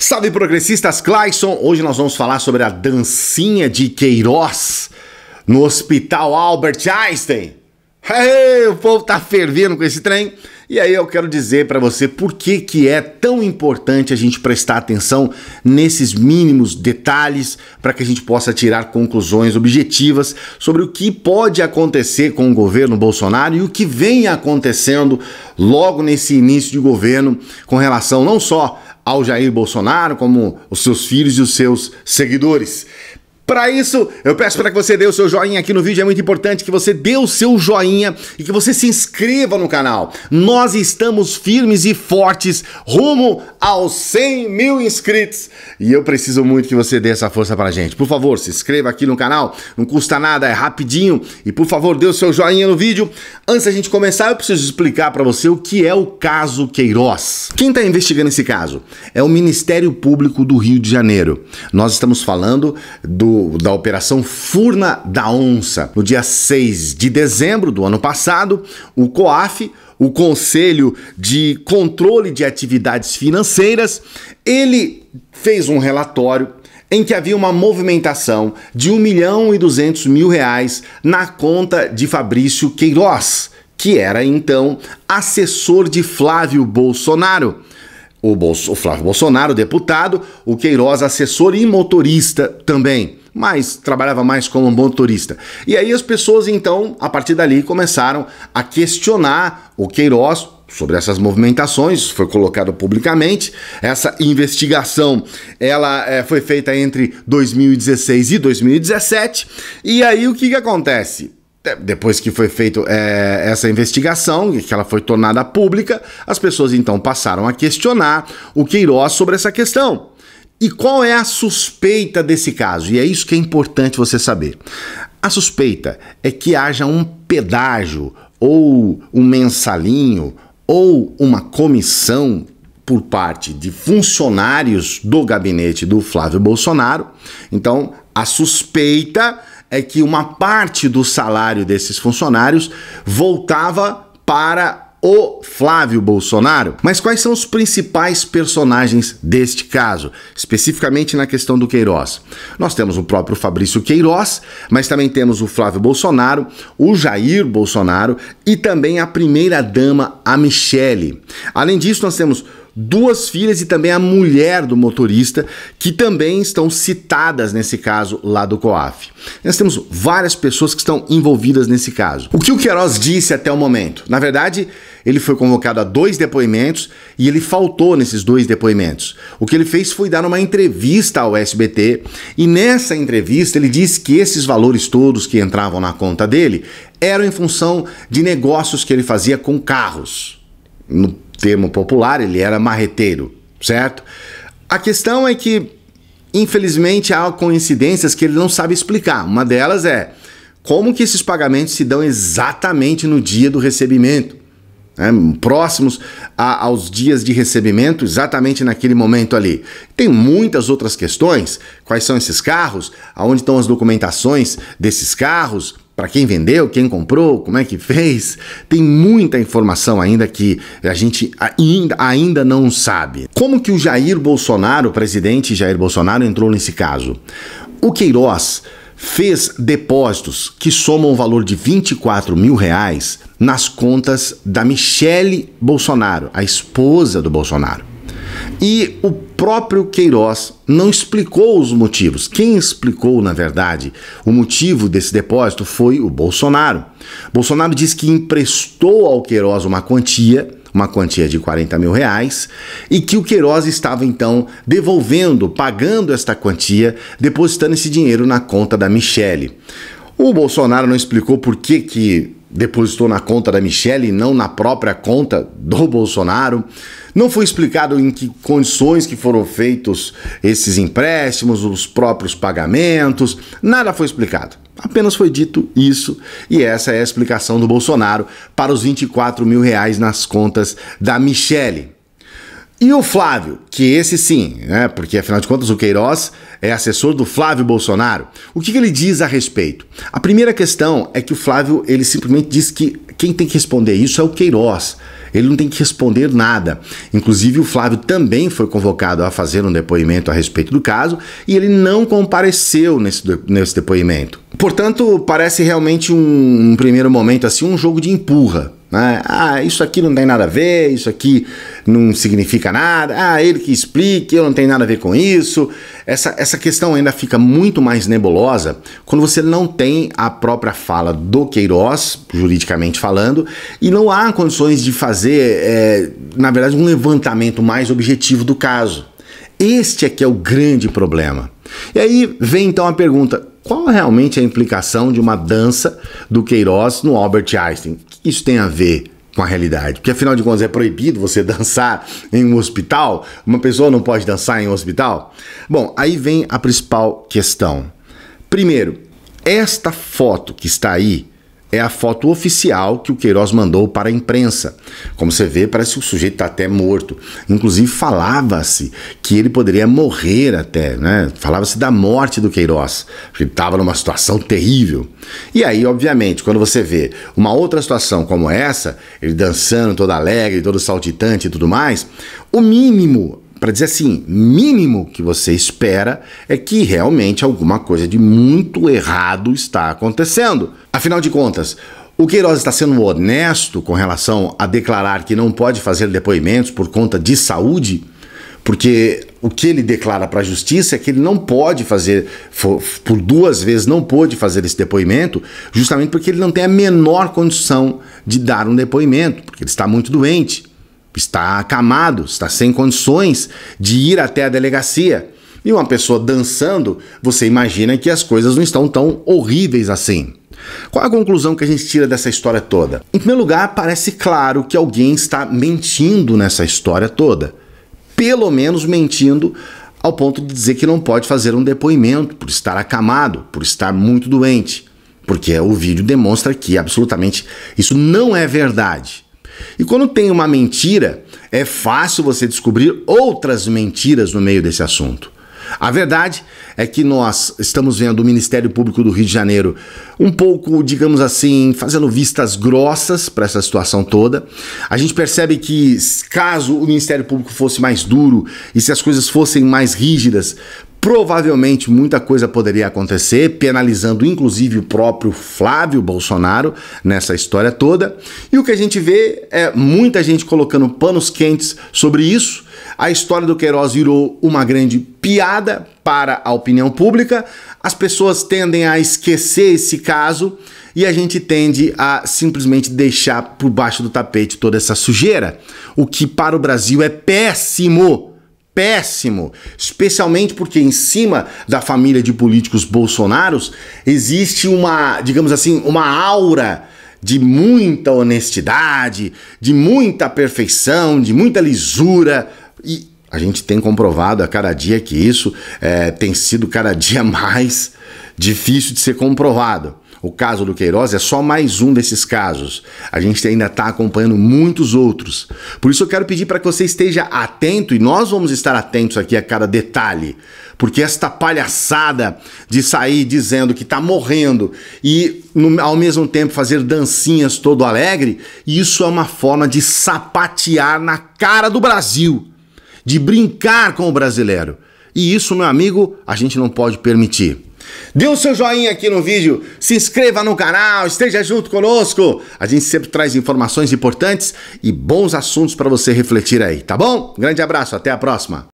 Salve progressistas, Clayson! Hoje nós vamos falar sobre a dancinha de Queiroz no Hospital Albert Einstein. Hey, o povo tá fervendo com esse trem. E aí eu quero dizer para você por que, que é tão importante a gente prestar atenção nesses mínimos detalhes para que a gente possa tirar conclusões objetivas sobre o que pode acontecer com o governo Bolsonaro e o que vem acontecendo logo nesse início de governo com relação não só ao Jair Bolsonaro, como os seus filhos e os seus seguidores. Para isso, eu peço para que você dê o seu joinha aqui no vídeo, é muito importante que você dê o seu joinha e que você se inscreva no canal. Nós estamos firmes e fortes rumo aos 100 mil inscritos e eu preciso muito que você dê essa força para a gente. Por favor, se inscreva aqui no canal, não custa nada, é rapidinho e por favor, dê o seu joinha no vídeo. Antes da gente começar, eu preciso explicar para você o que é o caso Queiroz. Quem está investigando esse caso? É o Ministério Público do Rio de Janeiro. Nós estamos falando do da Operação Furna da Onça. No dia 6 de dezembro do ano passado, o COAF, o Conselho de Controle de Atividades Financeiras, ele fez um relatório em que havia uma movimentação de 1 milhão e 200 mil reais na conta de Fabrício Queiroz, que era então assessor de Flávio Bolsonaro. O, Bolso, o Flávio Bolsonaro, deputado, o Queiroz, assessor e motorista também mas trabalhava mais como um motorista. E aí as pessoas então, a partir dali, começaram a questionar o Queiroz sobre essas movimentações, foi colocado publicamente. Essa investigação ela é, foi feita entre 2016 e 2017. E aí o que, que acontece? Depois que foi feita é, eh, essa investigação, que ela foi tornada pública, as pessoas então passaram a questionar o Queiroz sobre essa questão. E qual é a suspeita desse caso? E é isso que é importante você saber. A suspeita é que haja um pedágio ou um mensalinho ou uma comissão por parte de funcionários do gabinete do Flávio Bolsonaro. Então, a suspeita é que uma parte do salário desses funcionários voltava para o Flávio Bolsonaro. Mas quais são os principais personagens deste caso, especificamente na questão do Queiroz? Nós temos o próprio Fabrício Queiroz, mas também temos o Flávio Bolsonaro, o Jair Bolsonaro e também a primeira dama, a Michele. Além disso, nós temos duas filhas e também a mulher do motorista, que também estão citadas nesse caso lá do COAF. Nós temos várias pessoas que estão envolvidas nesse caso. O que o Queiroz disse até o momento? Na verdade, ele foi convocado a dois depoimentos e ele faltou nesses dois depoimentos. O que ele fez foi dar uma entrevista ao SBT e nessa entrevista ele disse que esses valores todos que entravam na conta dele eram em função de negócios que ele fazia com carros. No termo popular, ele era marreteiro, certo? A questão é que, infelizmente, há coincidências que ele não sabe explicar. Uma delas é como que esses pagamentos se dão exatamente no dia do recebimento. É, Próximos a, aos dias de recebimento, exatamente naquele momento ali. Tem muitas outras questões: quais são esses carros, aonde estão as documentações desses carros, para quem vendeu, quem comprou, como é que fez. Tem muita informação ainda que a gente ainda, ainda não sabe. Como que o Jair Bolsonaro, o presidente Jair Bolsonaro, entrou nesse caso? O Queiroz fez depósitos que somam o valor de 24 mil reais nas contas da Michele Bolsonaro, a esposa do Bolsonaro. E o próprio Queiroz não explicou os motivos. Quem explicou, na verdade, o motivo desse depósito foi o Bolsonaro. Bolsonaro diz que emprestou ao Queiroz uma quantia uma quantia de 40 mil reais, e que o Queiroz estava então devolvendo, pagando esta quantia, depositando esse dinheiro na conta da Michele. O Bolsonaro não explicou por que, que depositou na conta da Michelle, e não na própria conta do Bolsonaro. Não foi explicado em que condições que foram feitos esses empréstimos, os próprios pagamentos, nada foi explicado. Apenas foi dito isso e essa é a explicação do Bolsonaro para os 24 mil reais nas contas da Michelle. E o Flávio, que esse sim, né? Porque afinal de contas o Queiroz é assessor do Flávio Bolsonaro. O que, que, ele diz a respeito? A primeira questão é que o Flávio ele simplesmente diz que quem tem que responder isso é o Queiroz. Ele não tem que responder nada. Inclusive o Flávio também foi convocado a fazer um depoimento a respeito do caso e ele não compareceu nesse, nesse depoimento. Portanto, parece realmente um, um primeiro momento assim um jogo de empurra. Né? Ah, isso aqui não tem nada a ver, isso aqui não significa nada, ah, ele que explique, eu não tenho nada a ver com isso. Essa, essa questão ainda fica muito mais nebulosa quando você não tem a própria fala do Queiroz, juridicamente falando, e não há condições de fazer, é, na verdade, um levantamento mais objetivo do caso. Este é que é o grande problema. E aí vem então a pergunta: qual realmente é a implicação de uma dança do Queiroz no Albert Einstein? O que isso tem a ver? com a realidade. Porque afinal de contas é proibido você dançar em um hospital? Uma pessoa não pode dançar em um hospital? Bom, aí vem a principal questão. Primeiro, esta foto que está aí é a foto oficial que o Queiroz mandou para a imprensa. Como você vê, parece que o sujeito está até morto. Inclusive, falava-se que ele poderia morrer até, né? Falava-se da morte do Queiroz, porque ele estava numa situação terrível. E aí, obviamente, quando você vê uma outra situação como essa, ele dançando todo alegre, todo saltitante e tudo mais, o mínimo para dizer assim, mínimo que você espera é que realmente alguma coisa de muito errado está acontecendo. Afinal de contas, o Queiroz está sendo honesto com relação a declarar que não pode fazer depoimentos por conta de saúde, porque o que ele declara para a justiça é que ele não pode fazer, por duas vezes não pôde fazer esse depoimento, justamente porque ele não tem a menor condição de dar um depoimento, porque ele está muito doente está acamado, está sem condições de ir até a delegacia. E uma pessoa dançando, você imagina que as coisas não estão tão horríveis assim. Qual a conclusão que a gente tira dessa história toda? Em primeiro lugar, parece claro que alguém está mentindo nessa história toda. Pelo menos mentindo ao ponto de dizer que não pode fazer um depoimento por estar acamado, por estar muito doente. Porque o vídeo demonstra que absolutamente isso não é verdade. E quando tem uma mentira, é fácil você descobrir outras mentiras no meio desse assunto. A verdade é que nós estamos vendo o Ministério Público do Rio de Janeiro um pouco, digamos assim, fazendo vistas grossas para essa situação toda. A gente percebe que, caso o Ministério Público fosse mais duro e se as coisas fossem mais rígidas, Provavelmente muita coisa poderia acontecer, penalizando inclusive o próprio Flávio Bolsonaro nessa história toda. E o que a gente vê é muita gente colocando panos quentes sobre isso. A história do Queiroz virou uma grande piada para a opinião pública. As pessoas tendem a esquecer esse caso e a gente tende a simplesmente deixar por baixo do tapete toda essa sujeira, o que para o Brasil é péssimo péssimo, especialmente porque em cima da família de políticos bolsonaros existe uma, digamos assim, uma aura de muita honestidade, de muita perfeição, de muita lisura e a gente tem comprovado a cada dia que isso é, tem sido cada dia mais difícil de ser comprovado. O caso do Queiroz é só mais um desses casos. A gente ainda está acompanhando muitos outros. Por isso eu quero pedir para que você esteja atento e nós vamos estar atentos aqui a cada detalhe. Porque esta palhaçada de sair dizendo que está morrendo e no, ao mesmo tempo fazer dancinhas todo alegre, isso é uma forma de sapatear na cara do Brasil, de brincar com o brasileiro. E isso, meu amigo, a gente não pode permitir. Dê o seu joinha aqui no vídeo, se inscreva no canal, esteja junto conosco. A gente sempre traz informações importantes e bons assuntos para você refletir aí, tá bom? Grande abraço, até a próxima.